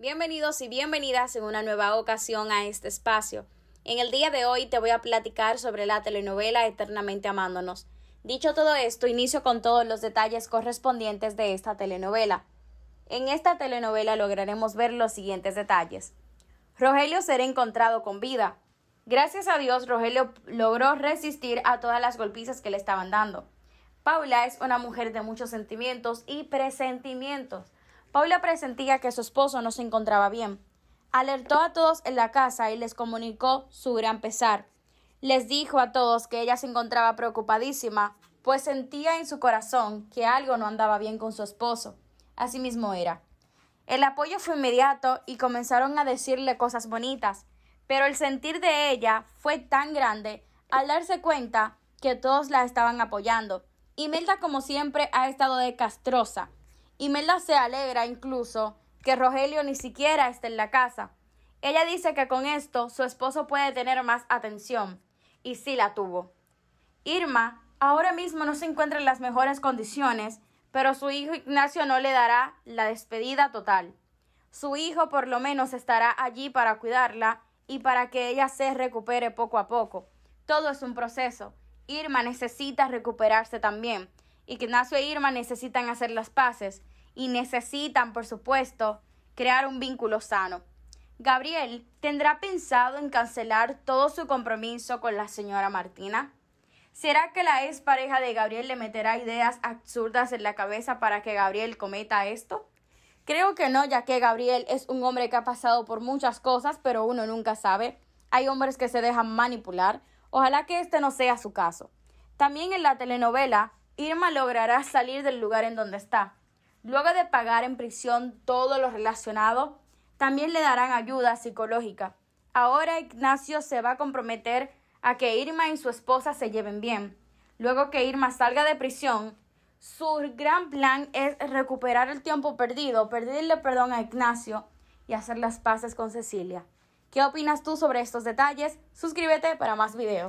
Bienvenidos y bienvenidas en una nueva ocasión a este espacio. En el día de hoy te voy a platicar sobre la telenovela Eternamente Amándonos. Dicho todo esto, inicio con todos los detalles correspondientes de esta telenovela. En esta telenovela lograremos ver los siguientes detalles. Rogelio será encontrado con vida. Gracias a Dios, Rogelio logró resistir a todas las golpizas que le estaban dando. Paula es una mujer de muchos sentimientos y presentimientos. Paula presentía que su esposo no se encontraba bien. Alertó a todos en la casa y les comunicó su gran pesar. Les dijo a todos que ella se encontraba preocupadísima, pues sentía en su corazón que algo no andaba bien con su esposo. Así mismo era. El apoyo fue inmediato y comenzaron a decirle cosas bonitas, pero el sentir de ella fue tan grande al darse cuenta que todos la estaban apoyando. Y Melda, como siempre, ha estado de castrosa Imelda se alegra incluso que Rogelio ni siquiera esté en la casa. Ella dice que con esto su esposo puede tener más atención, y sí la tuvo. Irma ahora mismo no se encuentra en las mejores condiciones, pero su hijo Ignacio no le dará la despedida total. Su hijo por lo menos estará allí para cuidarla y para que ella se recupere poco a poco. Todo es un proceso. Irma necesita recuperarse también que Ignacio e Irma necesitan hacer las paces y necesitan, por supuesto, crear un vínculo sano. Gabriel tendrá pensado en cancelar todo su compromiso con la señora Martina. ¿Será que la ex pareja de Gabriel le meterá ideas absurdas en la cabeza para que Gabriel cometa esto? Creo que no, ya que Gabriel es un hombre que ha pasado por muchas cosas, pero uno nunca sabe. Hay hombres que se dejan manipular. Ojalá que este no sea su caso. También en la telenovela Irma logrará salir del lugar en donde está. Luego de pagar en prisión todo lo relacionado, también le darán ayuda psicológica. Ahora Ignacio se va a comprometer a que Irma y su esposa se lleven bien. Luego que Irma salga de prisión, su gran plan es recuperar el tiempo perdido, pedirle perdón a Ignacio y hacer las paces con Cecilia. ¿Qué opinas tú sobre estos detalles? Suscríbete para más videos.